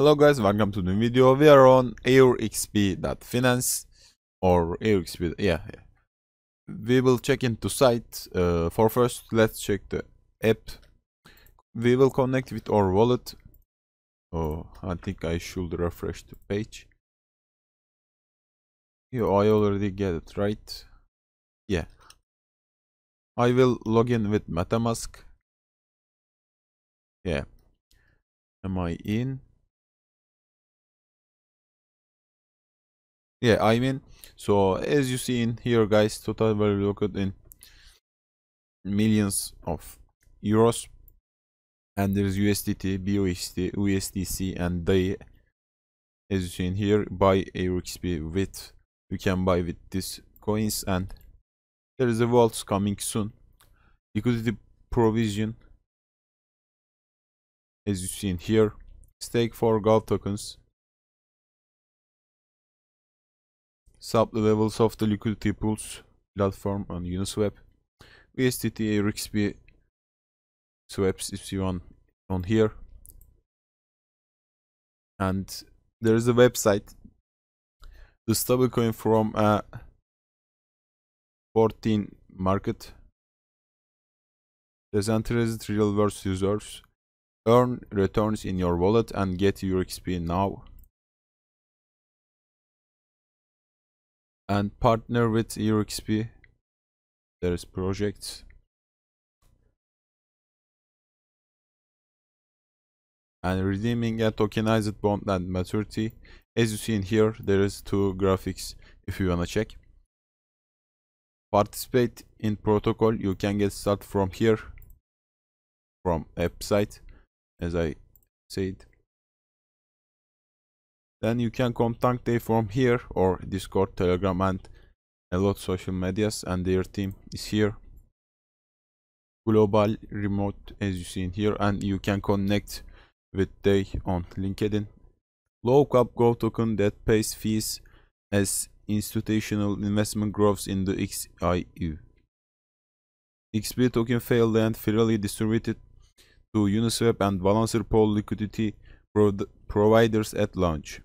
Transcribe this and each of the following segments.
Hello guys, welcome to the new video. We are on airxp.finance or airxp, yeah, yeah. We will check into site. Uh, for first, let's check the app. We will connect with our wallet. Oh, I think I should refresh the page. Yeah, I already get it, right? Yeah. I will log in with MetaMask. Yeah. Am I in? yeah i mean so as you see in here guys total value locked in millions of euros and there's usdt BUSD, usdc and they as you see in here buy a XP with you can buy with these coins and there is a vaults coming soon liquidity provision as you see in here stake for gold tokens Sub the levels of the liquidity pools platform on Uniswap. USDT, RixB, swaps if you want on here. And there is a website. The stablecoin from a 14 market. Decentralized real world users earn returns in your wallet and get your XP now. and partner with EuroXP. There is projects. And redeeming a tokenized bond and maturity. As you see in here, there is two graphics if you wanna check. Participate in protocol. You can get start from here, from website, as I said then you can contact them from here or discord telegram and a lot social medias and their team is here global remote as you see in here and you can connect with they on linkedin look up go token that pays fees as institutional investment grows in the xiu xp token failed and fairly distributed to uniswap and balancer pool liquidity pro providers at launch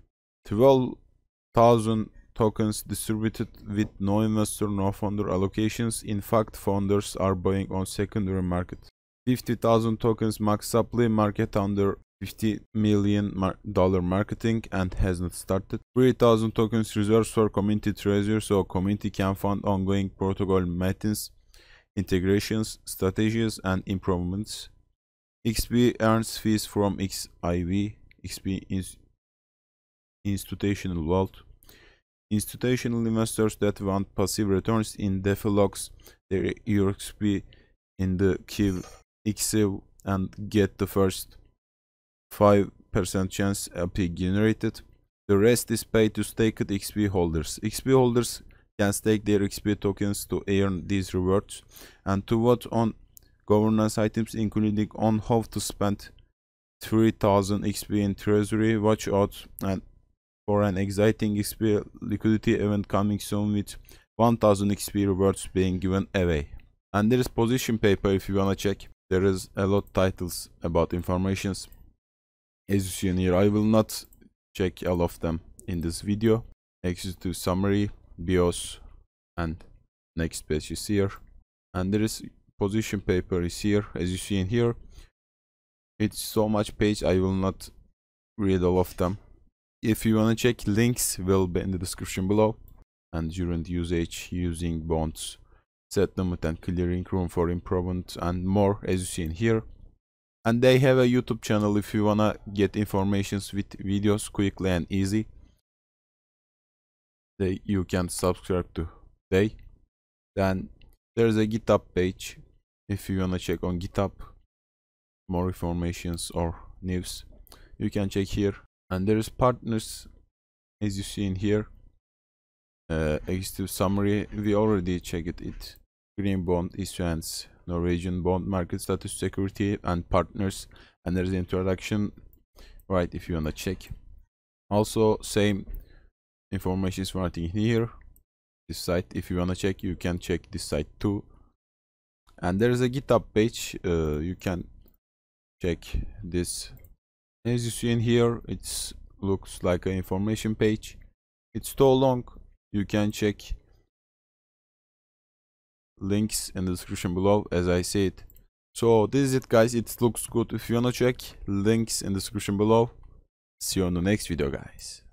12,000 tokens distributed with no investor, no founder allocations. In fact, founders are buying on secondary market. 50,000 tokens max supply market under 50 million dollar marketing and has not started. 3,000 tokens reserved for community treasure so community can fund ongoing protocol meetings, integrations, strategies and improvements. XP earns fees from XIV. XP is institutional world. Institutional investors that want passive returns in DeFi locks their EURXP in the Kiev XIV and get the first 5% chance LP generated. The rest is paid to staked XP holders. XP holders can stake their XP tokens to earn these rewards and to vote on governance items including on how to spend 3000 XP in treasury. Watch out and for an exciting XP liquidity event coming soon with 1000 XP rewards being given away. And there is position paper if you wanna check. There is a lot titles about informations. As you see in here, I will not check all of them in this video. Exit to summary, BIOS and next page is here. And there is position paper is here as you see in here. It's so much page I will not read all of them if you want to check, links will be in the description below. And during usage, using bonds, set limit and clearing room for improvement and more as you see in here. And they have a YouTube channel if you wanna get informations with videos quickly and easy. They, you can subscribe to they. Then there's a GitHub page if you wanna check on GitHub more informations or news. You can check here and there is partners as you see in here uh, executive summary we already checked it green bond issuance norwegian bond market status security and partners and there's the introduction right if you want to check also same information is writing here this site if you want to check you can check this site too and there's a github page uh, you can check this as you see in here, it looks like an information page. It's too long. You can check links in the description below as I said. So this is it guys. It looks good. If you wanna check, links in the description below. See you on the next video guys.